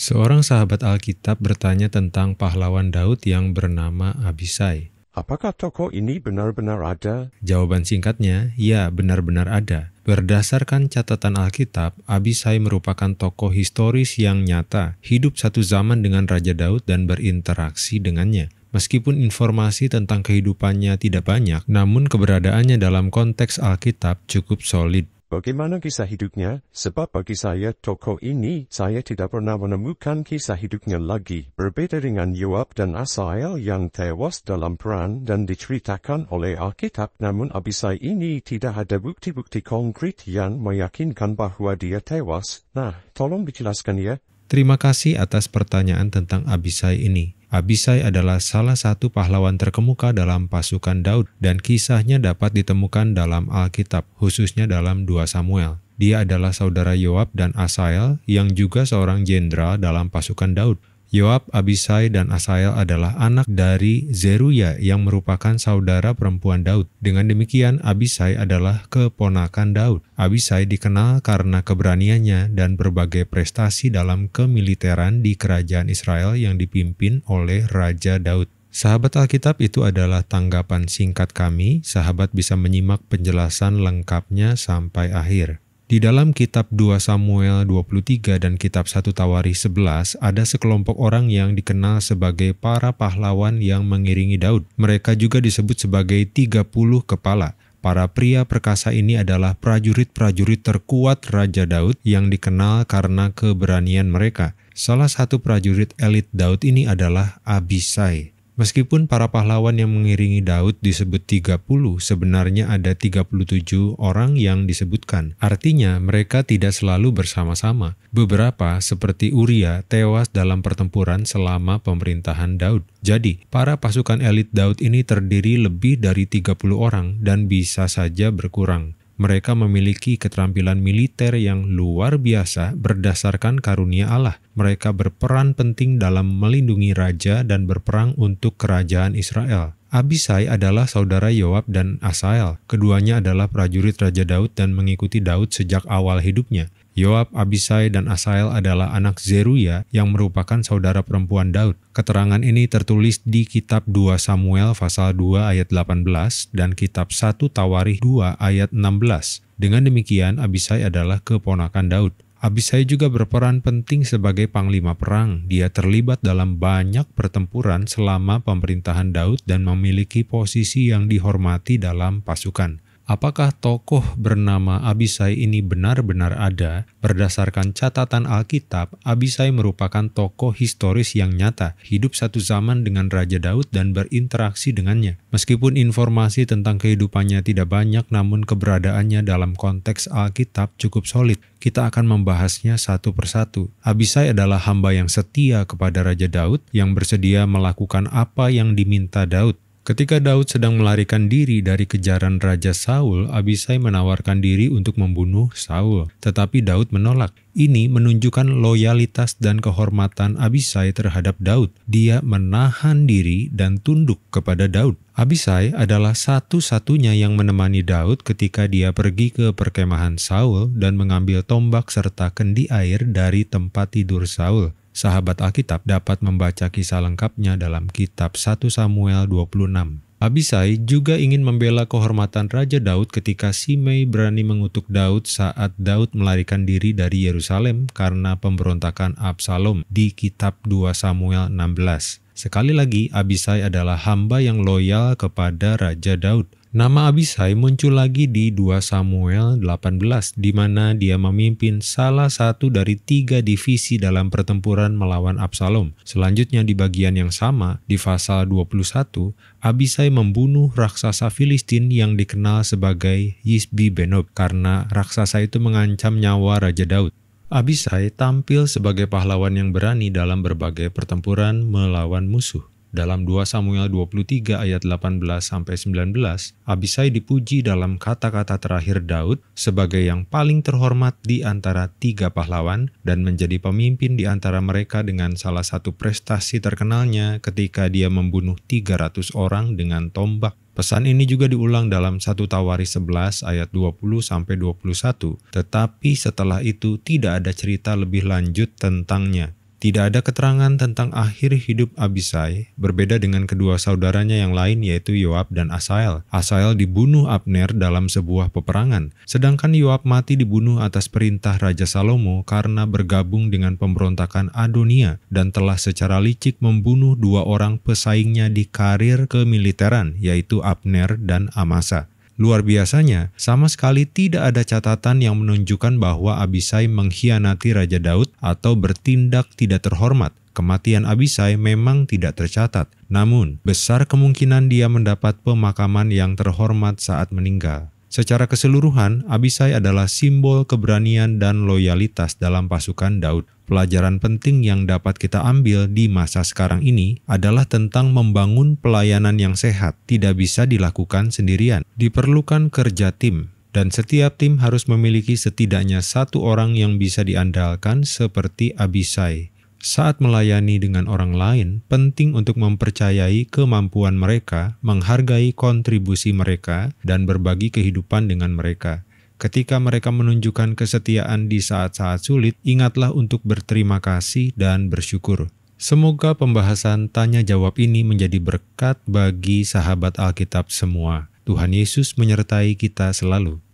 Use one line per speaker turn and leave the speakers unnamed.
Seorang sahabat Alkitab bertanya tentang pahlawan Daud yang bernama Abisai. Apakah tokoh ini benar-benar ada? Jawaban singkatnya, ya benar-benar ada. Berdasarkan catatan Alkitab, Abisai merupakan tokoh historis yang nyata, hidup satu zaman dengan Raja Daud dan berinteraksi dengannya. Meskipun informasi tentang kehidupannya tidak banyak, namun keberadaannya dalam konteks Alkitab cukup solid. Bagaimana kisah hidupnya? Sebab bagi saya tokoh ini, saya tidak pernah menemukan kisah hidupnya lagi. Berbeda dengan Yoab dan Asael yang tewas dalam peran dan diceritakan oleh Alkitab, namun Abisai ini tidak ada bukti-bukti konkret yang meyakinkan bahwa dia tewas. Nah, tolong dijelaskan ya. Terima kasih atas pertanyaan tentang Abisai ini. Abisai adalah salah satu pahlawan terkemuka dalam pasukan Daud dan kisahnya dapat ditemukan dalam Alkitab, khususnya dalam 2 Samuel. Dia adalah saudara Yoab dan Asael yang juga seorang jenderal dalam pasukan Daud. Yoab, Abisai, dan Asael adalah anak dari Zeruya yang merupakan saudara perempuan Daud. Dengan demikian, Abisai adalah keponakan Daud. Abisai dikenal karena keberaniannya dan berbagai prestasi dalam kemiliteran di kerajaan Israel yang dipimpin oleh Raja Daud. Sahabat Alkitab itu adalah tanggapan singkat kami. Sahabat bisa menyimak penjelasan lengkapnya sampai akhir. Di dalam kitab 2 Samuel 23 dan kitab 1 Tawari 11 ada sekelompok orang yang dikenal sebagai para pahlawan yang mengiringi Daud. Mereka juga disebut sebagai 30 kepala. Para pria perkasa ini adalah prajurit-prajurit terkuat Raja Daud yang dikenal karena keberanian mereka. Salah satu prajurit elit Daud ini adalah Abisai. Meskipun para pahlawan yang mengiringi Daud disebut 30, sebenarnya ada 37 orang yang disebutkan. Artinya mereka tidak selalu bersama-sama. Beberapa seperti Uria tewas dalam pertempuran selama pemerintahan Daud. Jadi, para pasukan elit Daud ini terdiri lebih dari 30 orang dan bisa saja berkurang mereka memiliki keterampilan militer yang luar biasa berdasarkan karunia Allah. Mereka berperan penting dalam melindungi raja dan berperang untuk kerajaan Israel. Abisai adalah saudara Yoab dan Asael. Keduanya adalah prajurit Raja Daud dan mengikuti Daud sejak awal hidupnya. Yoab, Abisai, dan Asael adalah anak Zeruya yang merupakan saudara perempuan Daud. Keterangan ini tertulis di kitab 2 Samuel pasal 2 ayat 18 dan kitab 1 Tawarih 2 ayat 16. Dengan demikian, Abisai adalah keponakan Daud. Abisai juga berperan penting sebagai panglima perang. Dia terlibat dalam banyak pertempuran selama pemerintahan Daud dan memiliki posisi yang dihormati dalam pasukan. Apakah tokoh bernama Abisai ini benar-benar ada? Berdasarkan catatan Alkitab, Abisai merupakan tokoh historis yang nyata, hidup satu zaman dengan Raja Daud dan berinteraksi dengannya. Meskipun informasi tentang kehidupannya tidak banyak, namun keberadaannya dalam konteks Alkitab cukup solid. Kita akan membahasnya satu persatu. Abisai adalah hamba yang setia kepada Raja Daud yang bersedia melakukan apa yang diminta Daud. Ketika Daud sedang melarikan diri dari kejaran Raja Saul, Abisai menawarkan diri untuk membunuh Saul. Tetapi Daud menolak. Ini menunjukkan loyalitas dan kehormatan Abisai terhadap Daud. Dia menahan diri dan tunduk kepada Daud. Abisai adalah satu-satunya yang menemani Daud ketika dia pergi ke perkemahan Saul dan mengambil tombak serta kendi air dari tempat tidur Saul sahabat Alkitab dapat membaca kisah lengkapnya dalam kitab 1 Samuel 26. Abisai juga ingin membela kehormatan Raja Daud ketika Simei berani mengutuk Daud saat Daud melarikan diri dari Yerusalem karena pemberontakan Absalom di kitab 2 Samuel 16. Sekali lagi, Abisai adalah hamba yang loyal kepada Raja Daud. Nama Abisai muncul lagi di 2 Samuel 18 di mana dia memimpin salah satu dari tiga divisi dalam pertempuran melawan Absalom. Selanjutnya di bagian yang sama, di pasal 21, Abisai membunuh raksasa Filistin yang dikenal sebagai Yisbi Benob karena raksasa itu mengancam nyawa Raja Daud. Abisai tampil sebagai pahlawan yang berani dalam berbagai pertempuran melawan musuh. Dalam 2 Samuel 23 ayat 18 sampai 19, Abisai dipuji dalam kata-kata terakhir Daud sebagai yang paling terhormat di antara tiga pahlawan dan menjadi pemimpin di antara mereka dengan salah satu prestasi terkenalnya ketika dia membunuh 300 orang dengan tombak Pesan ini juga diulang dalam 1 Tawari 11 ayat 20 sampai 21, tetapi setelah itu tidak ada cerita lebih lanjut tentangnya. Tidak ada keterangan tentang akhir hidup Abisai, berbeda dengan kedua saudaranya yang lain yaitu Yoab dan Asael. Asael dibunuh Abner dalam sebuah peperangan, sedangkan Yoab mati dibunuh atas perintah Raja Salomo karena bergabung dengan pemberontakan Adonia dan telah secara licik membunuh dua orang pesaingnya di karir kemiliteran yaitu Abner dan Amasa. Luar biasanya, sama sekali tidak ada catatan yang menunjukkan bahwa Abisai mengkhianati Raja Daud atau bertindak tidak terhormat. Kematian Abisai memang tidak tercatat, namun besar kemungkinan dia mendapat pemakaman yang terhormat saat meninggal. Secara keseluruhan, Abisai adalah simbol keberanian dan loyalitas dalam pasukan Daud. Pelajaran penting yang dapat kita ambil di masa sekarang ini adalah tentang membangun pelayanan yang sehat, tidak bisa dilakukan sendirian. Diperlukan kerja tim, dan setiap tim harus memiliki setidaknya satu orang yang bisa diandalkan seperti Abisai saat melayani dengan orang lain, penting untuk mempercayai kemampuan mereka, menghargai kontribusi mereka, dan berbagi kehidupan dengan mereka. Ketika mereka menunjukkan kesetiaan di saat-saat sulit, ingatlah untuk berterima kasih dan bersyukur. Semoga pembahasan tanya jawab ini menjadi berkat bagi sahabat Alkitab semua. Tuhan Yesus menyertai kita selalu.